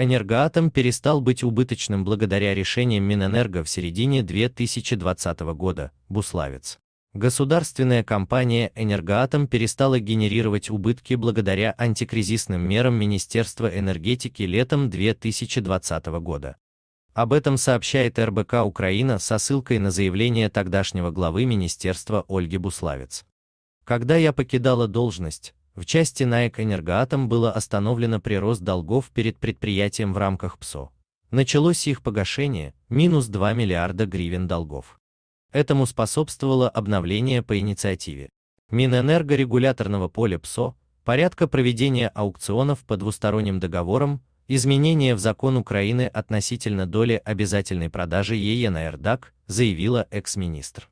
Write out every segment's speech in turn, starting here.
Энергоатом перестал быть убыточным благодаря решениям Минэнерго в середине 2020 года, Буславец. Государственная компания «Энергоатом» перестала генерировать убытки благодаря антикризисным мерам Министерства энергетики летом 2020 года. Об этом сообщает РБК Украина со ссылкой на заявление тогдашнего главы Министерства Ольги Буславец. Когда я покидала должность, в части НАЭК «Энергоатом» было остановлено прирост долгов перед предприятием в рамках ПСО. Началось их погашение, минус 2 миллиарда гривен долгов. Этому способствовало обновление по инициативе Минэнерго регуляторного поля ПСО, порядка проведения аукционов по двусторонним договорам, изменения в закон Украины относительно доли обязательной продажи ЕЕ на РДАК, заявила экс-министр.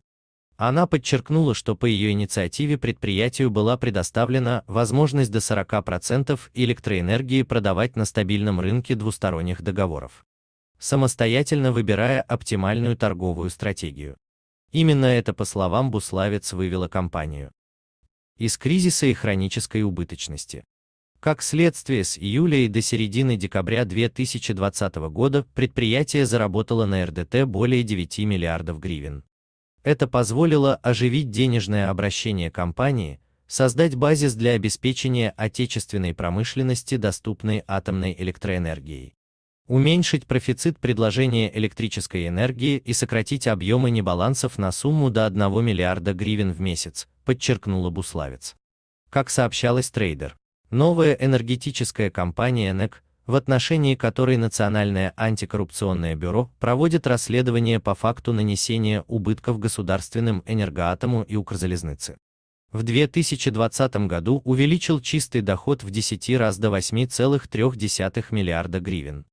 Она подчеркнула, что по ее инициативе предприятию была предоставлена возможность до 40% электроэнергии продавать на стабильном рынке двусторонних договоров, самостоятельно выбирая оптимальную торговую стратегию. Именно это, по словам Буславец, вывело компанию из кризиса и хронической убыточности. Как следствие, с июля и до середины декабря 2020 года предприятие заработало на РДТ более 9 миллиардов гривен. Это позволило оживить денежное обращение компании, создать базис для обеспечения отечественной промышленности доступной атомной электроэнергией, уменьшить профицит предложения электрической энергии и сократить объемы небалансов на сумму до 1 миллиарда гривен в месяц, подчеркнула Буславец. Как сообщалось трейдер, новая энергетическая компания НЭК в отношении которой Национальное антикоррупционное бюро проводит расследование по факту нанесения убытков государственным энергоатому и Укрзалезнице. В 2020 году увеличил чистый доход в 10 раз до 8,3 миллиарда гривен.